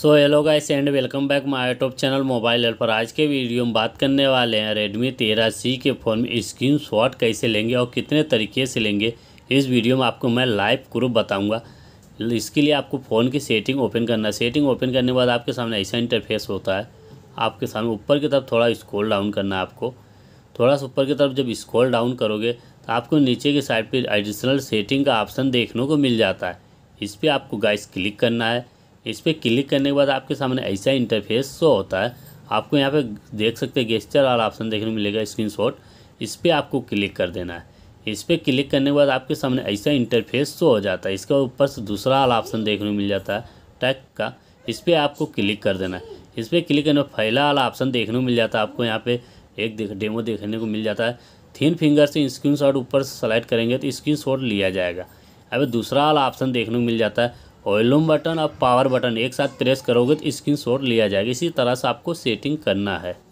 so hello guys and welcome back my YouTube channel mobile help पर आज के video में बात करने वाले हैं रेडमी तेरह सी के फ़ोन में स्क्रीन शॉट कैसे लेंगे और कितने तरीके से लेंगे इस वीडियो में आपको मैं लाइव ग्रुप बताऊंगा इसके लिए आपको फ़ोन की सेटिंग ओपन करना है सेटिंग ओपन करने के बाद आपके सामने ऐसा इंटरफेस होता है आपके सामने ऊपर की तरफ थोड़ा स्कोल डाउन करना है आपको थोड़ा सा ऊपर की तरफ जब स्कोल डाउन करोगे तो आपको नीचे की साइड पर एडिशनल सेटिंग का ऑप्शन देखने को मिल जाता है इस पर आपको गाइस क्लिक करना है इस पर क्लिक करने के बाद आपके सामने ऐसा इंटरफेस शो होता है आपको यहाँ पे देख सकते हैं गेस्चर वाला ऑप्शन देखने को मिलेगा शॉट इस पर आपको क्लिक कर देना है इस पर क्लिक करने के बाद आपके सामने ऐसा इंटरफेस शो हो जाता है इसके ऊपर से दूसरा वाला ऑप्शन देखने को मिल जाता है टैग का इस पर आपको क्लिक कर देना है इस पर क्लिक करने पहला वाला ऑप्शन देखने को मिल जाता है आपको यहाँ पे एक देख डेमो देखने को मिल जाता है थीन फिंगर से स्क्रीन ऊपर से सेलेक्ट करेंगे तो स्क्रीन लिया जाएगा अब दूसरा वाला ऑप्शन देखने को मिल जाता है वॉल्यूम बटन और पावर बटन एक साथ प्रेस करोगे तो स्क्रीन शॉट लिया जाएगा इसी तरह से आपको सेटिंग करना है